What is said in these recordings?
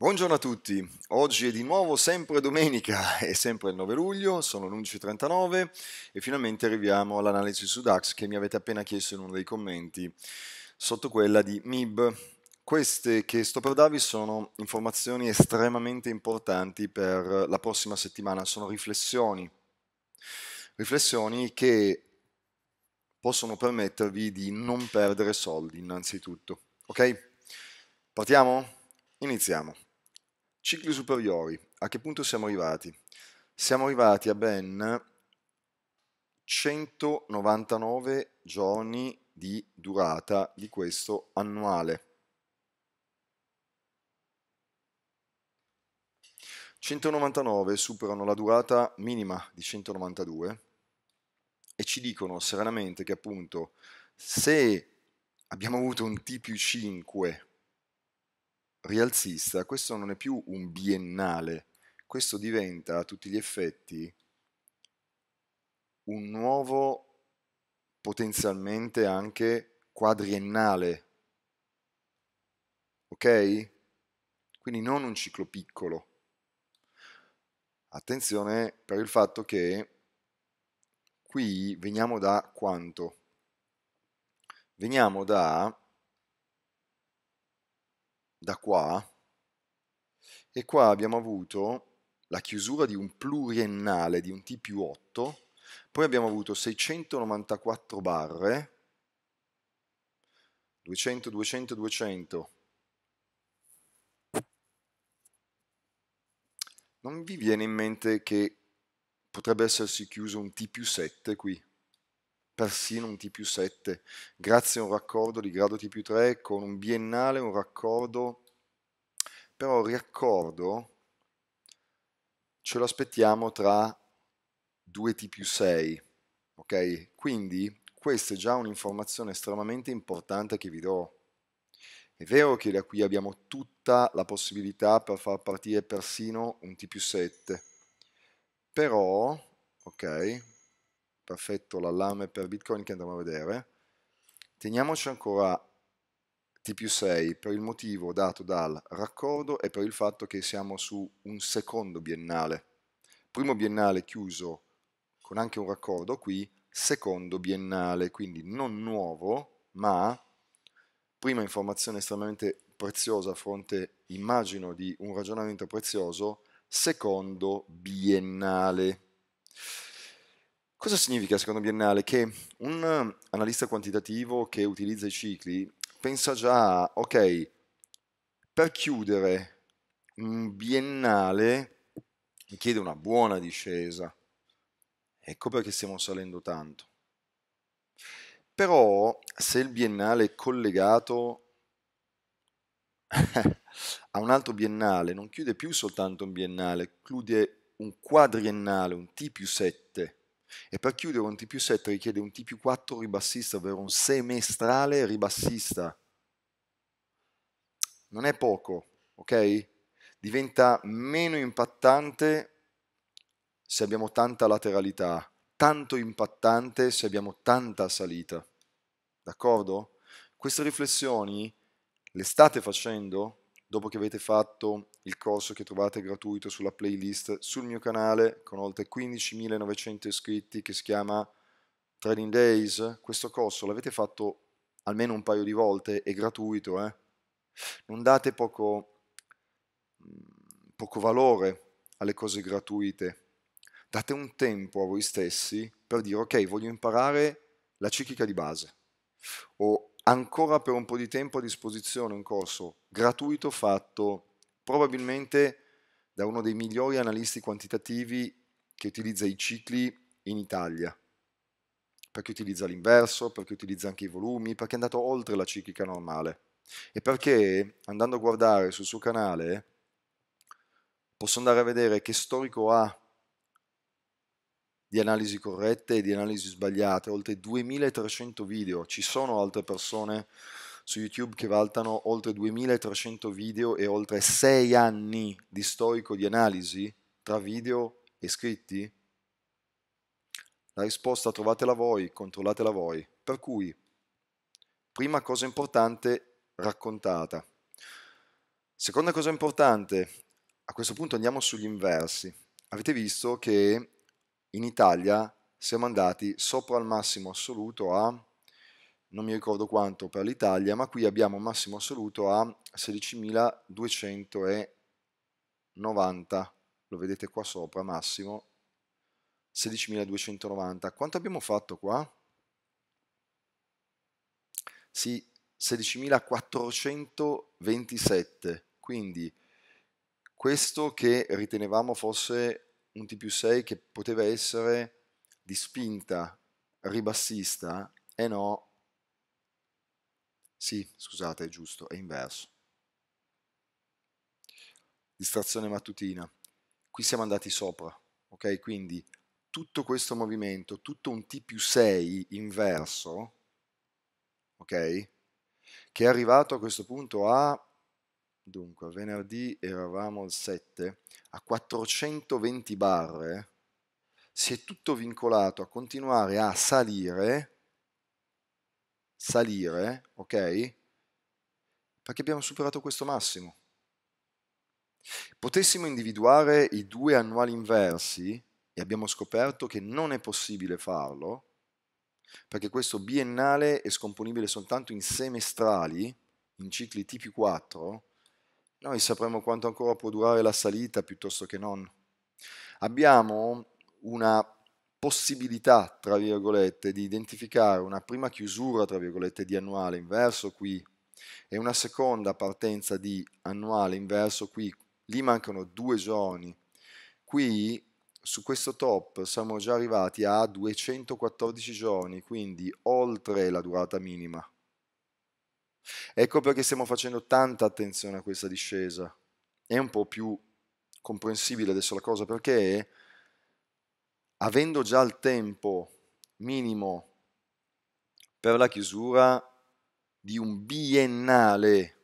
Buongiorno a tutti, oggi è di nuovo sempre domenica, e sempre il 9 luglio, sono le 11.39 e finalmente arriviamo all'analisi su DAX che mi avete appena chiesto in uno dei commenti sotto quella di MIB. Queste che sto per darvi sono informazioni estremamente importanti per la prossima settimana, sono riflessioni, riflessioni che possono permettervi di non perdere soldi innanzitutto, ok? Partiamo? Iniziamo. Cicli superiori, a che punto siamo arrivati? Siamo arrivati a ben 199 giorni di durata di questo annuale. 199 superano la durata minima di 192 e ci dicono serenamente che appunto se abbiamo avuto un T più 5 rialzista, questo non è più un biennale, questo diventa a tutti gli effetti un nuovo potenzialmente anche quadriennale. Ok? Quindi non un ciclo piccolo. Attenzione per il fatto che qui veniamo da quanto? Veniamo da da qua e qua abbiamo avuto la chiusura di un pluriennale di un T più 8, poi abbiamo avuto 694 barre, 200, 200, 200. Non vi viene in mente che potrebbe essersi chiuso un T più 7 qui? persino un T più 7, grazie a un raccordo di grado T più 3 con un biennale, un raccordo, però il raccordo ce lo aspettiamo tra 2T più 6, ok? Quindi questa è già un'informazione estremamente importante che vi do. È vero che da qui abbiamo tutta la possibilità per far partire persino un T più 7, però, ok, perfetto l'allarme per Bitcoin che andiamo a vedere. Teniamoci ancora T più 6 per il motivo dato dal raccordo e per il fatto che siamo su un secondo biennale. Primo biennale chiuso con anche un raccordo qui, secondo biennale, quindi non nuovo, ma prima informazione estremamente preziosa a fronte, immagino, di un ragionamento prezioso, secondo biennale. Cosa significa secondo Biennale? Che un eh, analista quantitativo che utilizza i cicli pensa già, ok, per chiudere un biennale mi chiede una buona discesa, ecco perché stiamo salendo tanto. Però se il biennale è collegato a un altro biennale, non chiude più soltanto un biennale, chiude un quadriennale, un T più 7, e per chiudere un T più 7 richiede un T più 4 ribassista, ovvero un semestrale ribassista. Non è poco, ok? Diventa meno impattante se abbiamo tanta lateralità, tanto impattante se abbiamo tanta salita. D'accordo? Queste riflessioni le state facendo dopo che avete fatto il corso che trovate gratuito sulla playlist sul mio canale con oltre 15.900 iscritti che si chiama Trading Days. Questo corso l'avete fatto almeno un paio di volte, è gratuito. Eh? Non date poco, mm, poco valore alle cose gratuite. Date un tempo a voi stessi per dire ok, voglio imparare la ciclica di base. Ho ancora per un po' di tempo a disposizione un corso gratuito fatto probabilmente da uno dei migliori analisti quantitativi che utilizza i cicli in Italia, perché utilizza l'inverso, perché utilizza anche i volumi, perché è andato oltre la ciclica normale e perché andando a guardare sul suo canale posso andare a vedere che storico ha di analisi corrette e di analisi sbagliate, oltre 2300 video, ci sono altre persone su YouTube che valtano oltre 2300 video e oltre 6 anni di storico di analisi tra video e scritti? La risposta trovatela voi, controllatela voi. Per cui, prima cosa importante raccontata. Seconda cosa importante, a questo punto andiamo sugli inversi. Avete visto che in Italia siamo andati sopra al massimo assoluto a non mi ricordo quanto per l'Italia, ma qui abbiamo un massimo assoluto a 16.290, lo vedete qua sopra, massimo 16.290. Quanto abbiamo fatto qua? Sì, 16.427, quindi questo che ritenevamo fosse un T più 6 che poteva essere di spinta ribassista, e eh no, sì, scusate, è giusto, è inverso. Distrazione mattutina. Qui siamo andati sopra, ok? Quindi tutto questo movimento, tutto un T più 6 inverso, ok? Che è arrivato a questo punto a, dunque, venerdì eravamo al 7, a 420 barre, si è tutto vincolato a continuare a salire salire, ok? Perché abbiamo superato questo massimo. Potessimo individuare i due annuali inversi e abbiamo scoperto che non è possibile farlo, perché questo biennale è scomponibile soltanto in semestrali, in cicli T più 4, noi sapremo quanto ancora può durare la salita piuttosto che non. Abbiamo una possibilità, tra virgolette, di identificare una prima chiusura, tra virgolette, di annuale inverso qui e una seconda partenza di annuale inverso qui, lì mancano due giorni. Qui su questo top siamo già arrivati a 214 giorni, quindi oltre la durata minima. Ecco perché stiamo facendo tanta attenzione a questa discesa. È un po' più comprensibile adesso la cosa perché avendo già il tempo minimo per la chiusura di un biennale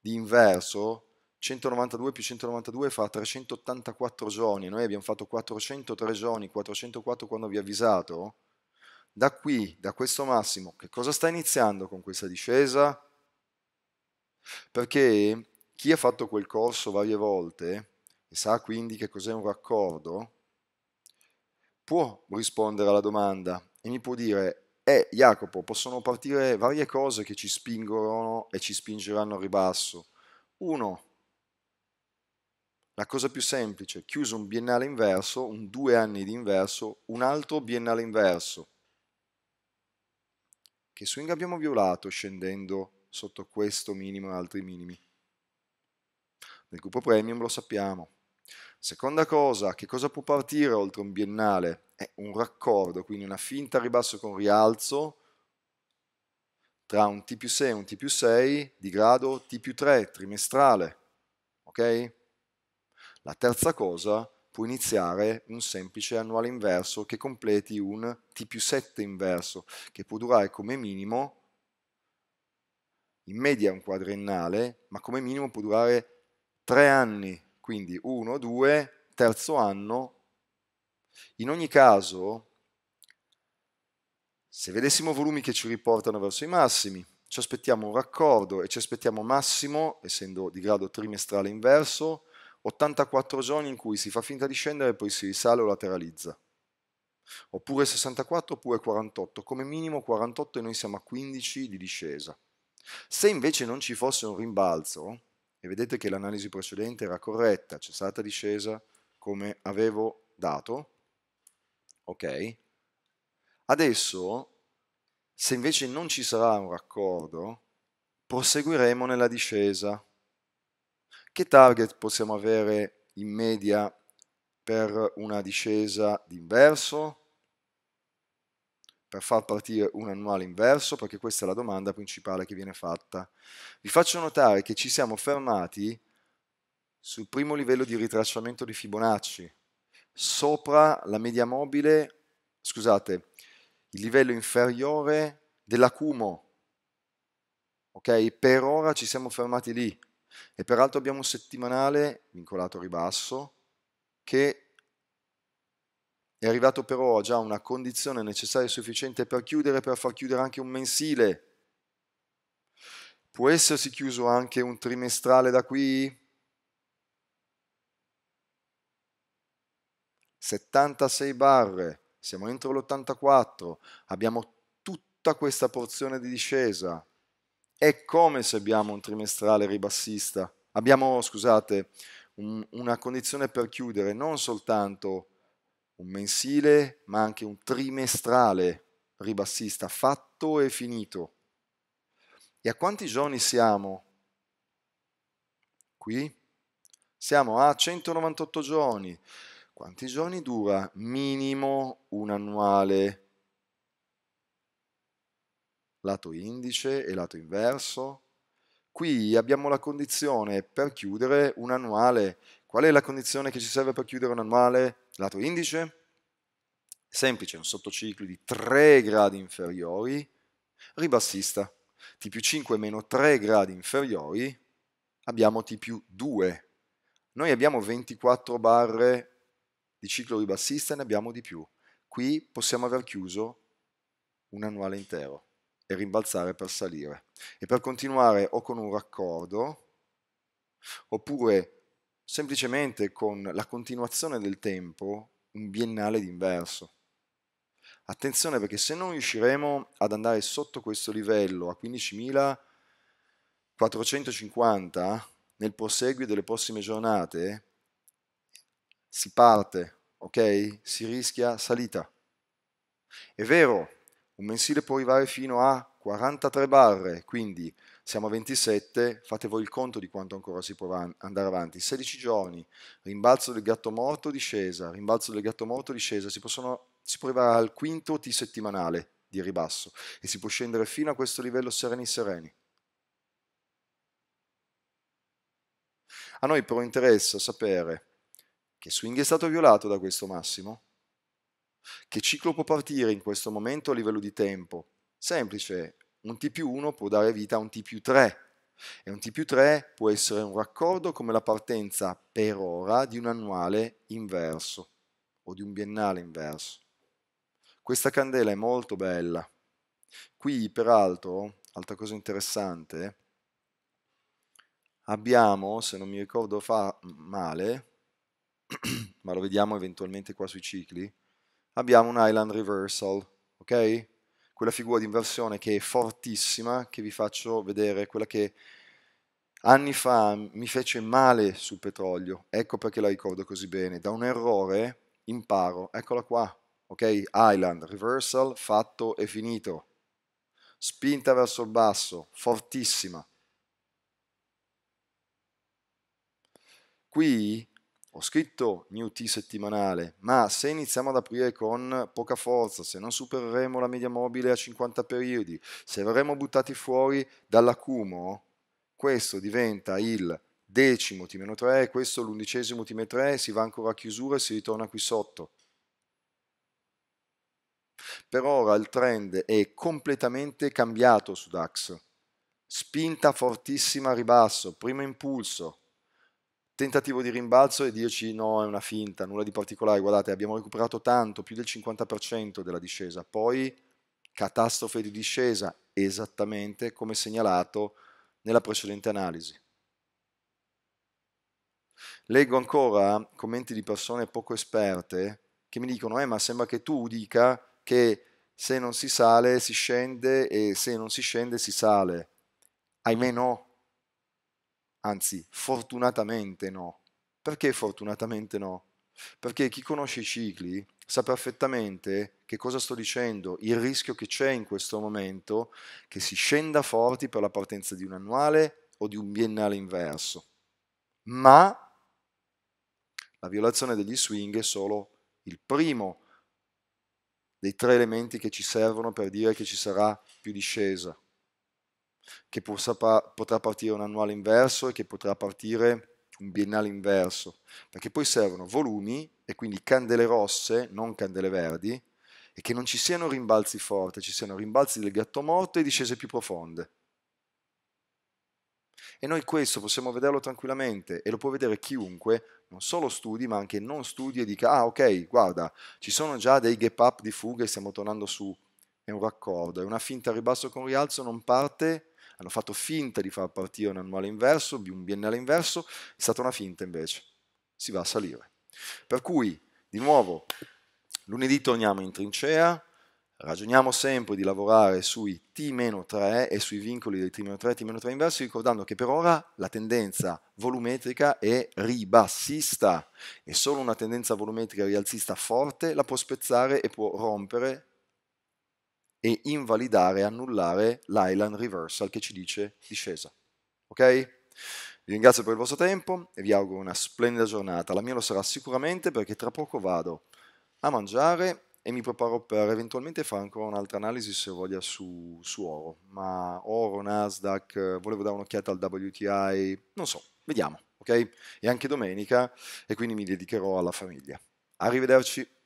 di inverso, 192 più 192 fa 384 giorni, noi abbiamo fatto 403 giorni, 404 quando vi ho avvisato, da qui, da questo massimo, che cosa sta iniziando con questa discesa? Perché chi ha fatto quel corso varie volte e sa quindi che cos'è un raccordo, può rispondere alla domanda e mi può dire, eh Jacopo, possono partire varie cose che ci spingono e ci spingeranno al ribasso. Uno, la cosa più semplice, chiuso un biennale inverso, un due anni di inverso, un altro biennale inverso. Che swing abbiamo violato scendendo sotto questo minimo e altri minimi? Nel gruppo premium lo sappiamo, Seconda cosa, che cosa può partire oltre un biennale? È un raccordo, quindi una finta ribasso con rialzo tra un T più 6 e un T più 6 di grado T più 3 trimestrale. Ok? La terza cosa, può iniziare un semplice annuale inverso che completi un T più 7 inverso, che può durare come minimo, in media un quadriennale, ma come minimo può durare 3 anni quindi 1, 2, terzo anno. In ogni caso, se vedessimo volumi che ci riportano verso i massimi, ci aspettiamo un raccordo e ci aspettiamo massimo, essendo di grado trimestrale inverso, 84 giorni in cui si fa finta di scendere e poi si risale o lateralizza. Oppure 64 oppure 48, come minimo 48 e noi siamo a 15 di discesa. Se invece non ci fosse un rimbalzo, e vedete che l'analisi precedente era corretta, c'è stata discesa come avevo dato, ok? Adesso, se invece non ci sarà un raccordo, proseguiremo nella discesa. Che target possiamo avere in media per una discesa d'inverso? per far partire un annuale inverso, perché questa è la domanda principale che viene fatta. Vi faccio notare che ci siamo fermati sul primo livello di ritracciamento di Fibonacci, sopra la media mobile, scusate, il livello inferiore dell'acumo. Ok? Per ora ci siamo fermati lì. E peraltro abbiamo un settimanale vincolato a ribasso che è arrivato però a già una condizione necessaria e sufficiente per chiudere, per far chiudere anche un mensile. Può essersi chiuso anche un trimestrale da qui? 76 barre, siamo entro l'84, abbiamo tutta questa porzione di discesa. È come se abbiamo un trimestrale ribassista. Abbiamo, scusate, un, una condizione per chiudere non soltanto un mensile, ma anche un trimestrale ribassista fatto e finito. E a quanti giorni siamo? Qui siamo a 198 giorni. Quanti giorni dura? Minimo un annuale. Lato indice e lato inverso. Qui abbiamo la condizione per chiudere un annuale. Qual è la condizione che ci serve per chiudere un annuale? lato indice, semplice, un sottociclo di 3 gradi inferiori, ribassista, T più 5 meno 3 gradi inferiori, abbiamo T più 2. Noi abbiamo 24 barre di ciclo ribassista, ne abbiamo di più. Qui possiamo aver chiuso un annuale intero e rimbalzare per salire. E per continuare o con un raccordo, oppure semplicemente con la continuazione del tempo un biennale d'inverso. Attenzione perché se non riusciremo ad andare sotto questo livello a 15.450 nel proseguio delle prossime giornate, si parte, ok? Si rischia salita. È vero, un mensile può arrivare fino a 43 barre, quindi siamo a 27, fate voi il conto di quanto ancora si può andare avanti, 16 giorni, rimbalzo del gatto morto, discesa, rimbalzo del gatto morto, discesa, si, possono, si può arrivare al quinto T settimanale di ribasso e si può scendere fino a questo livello sereni sereni. A noi però interessa sapere che swing è stato violato da questo massimo, che ciclo può partire in questo momento a livello di tempo. Semplice, un T più 1 può dare vita a un T più 3 e un T più 3 può essere un raccordo come la partenza per ora di un annuale inverso o di un biennale inverso. Questa candela è molto bella. Qui peraltro, altra cosa interessante, abbiamo, se non mi ricordo male, ma lo vediamo eventualmente qua sui cicli, abbiamo un island reversal, ok? quella figura di inversione che è fortissima, che vi faccio vedere, quella che anni fa mi fece male sul petrolio, ecco perché la ricordo così bene, da un errore imparo, eccola qua, ok? Island, reversal, fatto e finito, spinta verso il basso, fortissima. Qui ho scritto New T settimanale, ma se iniziamo ad aprire con poca forza, se non supereremo la media mobile a 50 periodi, se verremo buttati fuori dall'acumo, questo diventa il decimo T-3, questo l'undicesimo T-3, si va ancora a chiusura e si ritorna qui sotto. Per ora il trend è completamente cambiato su DAX. Spinta fortissima a ribasso, primo impulso, tentativo di rimbalzo e dirci no, è una finta, nulla di particolare, guardate, abbiamo recuperato tanto, più del 50% della discesa, poi catastrofe di discesa, esattamente come segnalato nella precedente analisi. Leggo ancora commenti di persone poco esperte che mi dicono, eh ma sembra che tu dica che se non si sale si scende e se non si scende si sale. Ahimè no, anzi fortunatamente no. Perché fortunatamente no? Perché chi conosce i cicli sa perfettamente che cosa sto dicendo, il rischio che c'è in questo momento che si scenda forti per la partenza di un annuale o di un biennale inverso. Ma la violazione degli swing è solo il primo dei tre elementi che ci servono per dire che ci sarà più discesa che potrà partire un annuale inverso e che potrà partire un biennale inverso, perché poi servono volumi e quindi candele rosse, non candele verdi, e che non ci siano rimbalzi forti, ci siano rimbalzi del gatto morto e discese più profonde. E noi questo possiamo vederlo tranquillamente e lo può vedere chiunque, non solo studi ma anche non studi e dica ah ok guarda ci sono già dei gap up di e stiamo tornando su, è un raccordo, è una finta ribasso con rialzo, non parte hanno fatto finta di far partire un annuale inverso, un biennale inverso, è stata una finta invece, si va a salire. Per cui, di nuovo, lunedì torniamo in trincea, ragioniamo sempre di lavorare sui T-3 e sui vincoli dei T-3 e T-3 inversi, ricordando che per ora la tendenza volumetrica è ribassista e solo una tendenza volumetrica rialzista forte la può spezzare e può rompere e invalidare, annullare l'island reversal che ci dice discesa. Ok? Vi ringrazio per il vostro tempo e vi auguro una splendida giornata. La mia lo sarà sicuramente perché tra poco vado a mangiare e mi preparo per eventualmente fare ancora un'altra analisi se voglia su, su oro. Ma oro, Nasdaq, volevo dare un'occhiata al WTI, non so, vediamo, ok? E anche domenica e quindi mi dedicherò alla famiglia. Arrivederci.